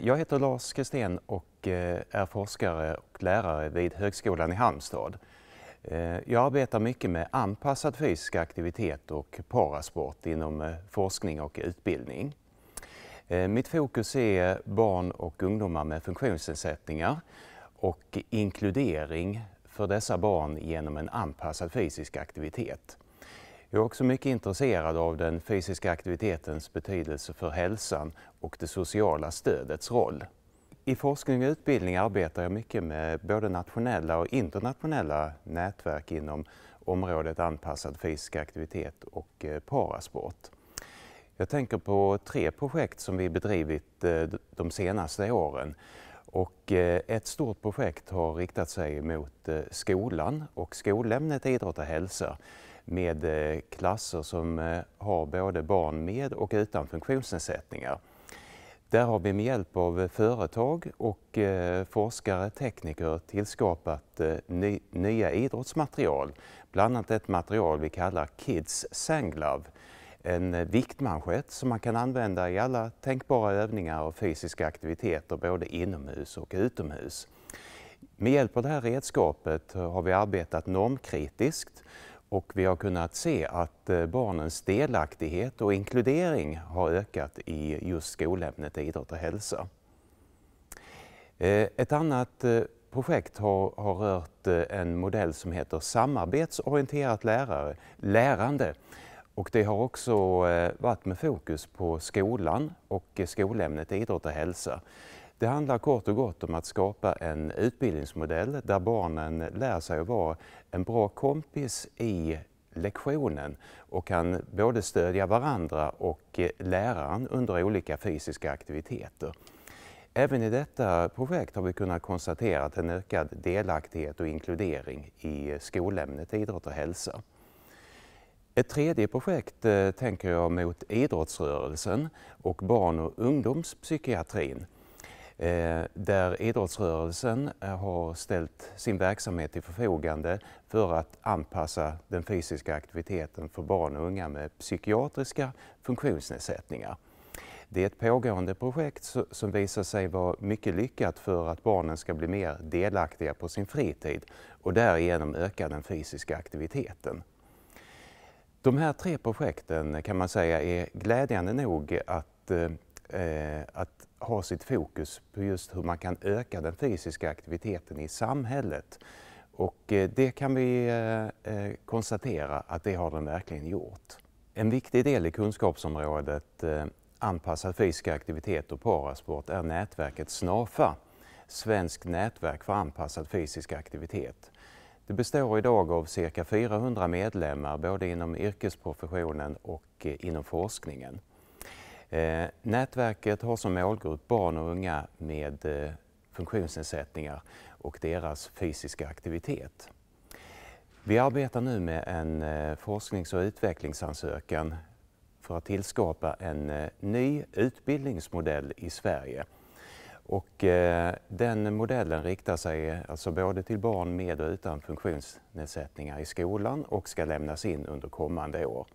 Jag heter Lars Kristén och eh, är forskare och lärare vid Högskolan i Halmstad. Eh, jag arbetar mycket med anpassad fysisk aktivitet och parasport inom eh, forskning och utbildning. Mitt fokus är barn och ungdomar med funktionsnedsättningar och inkludering för dessa barn genom en anpassad fysisk aktivitet. Jag är också mycket intresserad av den fysiska aktivitetens betydelse för hälsan och det sociala stödets roll. I forskning och utbildning arbetar jag mycket med både nationella och internationella nätverk inom området anpassad fysisk aktivitet och eh, parasport. Jag tänker på tre projekt som vi bedrivit eh, de senaste åren. Och eh, ett stort projekt har riktat sig mot skolan och skolämnet idrott och hälsa med eh, klasser som eh, har både barn med och utan funktionsnedsättningar. Där har vi med hjälp av företag och eh, forskare, tekniker tillskapat nya idrottsmaterial. Bland annat ett material vi kallar Kids Sanglove. En viktmanschett som man kan använda i alla tänkbara övningar och fysiska aktiviteter både inomhus och utomhus. Med hjälp av det här redskapet har vi arbetat normkritiskt och vi har kunnat se att eh, barnens delaktighet och inkludering har ökat i just skolämnet idrott och hälsa. Eh, ett annat eh, projekt har, har rört en modell som heter samarbetsorienterat lärare, lärande. Och det har också varit med fokus på skolan och skolämnet idrott och hälsa. Det handlar kort och gott om att skapa en utbildningsmodell där barnen lär sig att vara en bra kompis i lektionen och kan både stödja varandra och eh, läraren under olika fysiska aktiviteter. Även i detta projekt har vi kunnat konstatera en ökad delaktighet och inkludering i skolämnet idrott och hälsa. Ett tredje projekt eh, tänker jag mot idrottsrörelsen och barn och ungdomspsykiatrin. Eh, där idrottsrörelsen eh, har ställt sin verksamhet till förfogande för att anpassa den fysiska aktiviteten för barn och unga med psykiatriska funktionsnedsättningar. Det är ett pågående projekt som visar sig vara mycket lyckat för att barnen ska bli mer delaktiga på sin fritid och därigenom öka den fysiska aktiviteten. De här tre projekten kan man säga är glädjande nog att, eh, att ha sitt fokus på just hur man kan öka den fysiska aktiviteten i samhället. Och eh, det kan vi eh, eh, konstatera att det har den verkligen gjort. En viktig del i kunskapsområdet anpassad fysisk aktivitet och parasport är nätverket SNAFA, Svensk nätverk för anpassad fysisk aktivitet. Det består idag av cirka 400 medlemmar både inom yrkesprofessionen och inom forskningen. Eh, nätverket har som målgrupp barn och unga med eh, funktionsnedsättningar och deras fysiska aktivitet. Vi arbetar nu med en eh, forsknings och utvecklingsansökan för att tillskapa en eh, ny utbildningsmodell i Sverige. Och, eh, den modellen riktar sig eh, alltså både till barn med och utan funktionsnedsättningar i skolan och ska lämnas in under kommande år.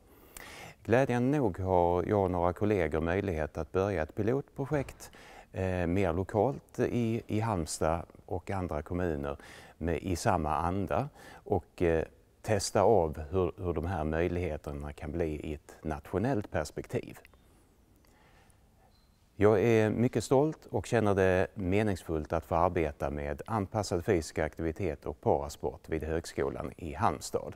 Glädjande nog har jag och några kollegor möjlighet att börja ett pilotprojekt eh, mer lokalt i, i Halmstad och andra kommuner med, i samma anda och eh, testa av hur, hur de här möjligheterna kan bli i ett nationellt perspektiv. Jag är mycket stolt och känner det meningsfullt att få arbeta med anpassad fysisk aktivitet och parasport vid Högskolan i Halmstad.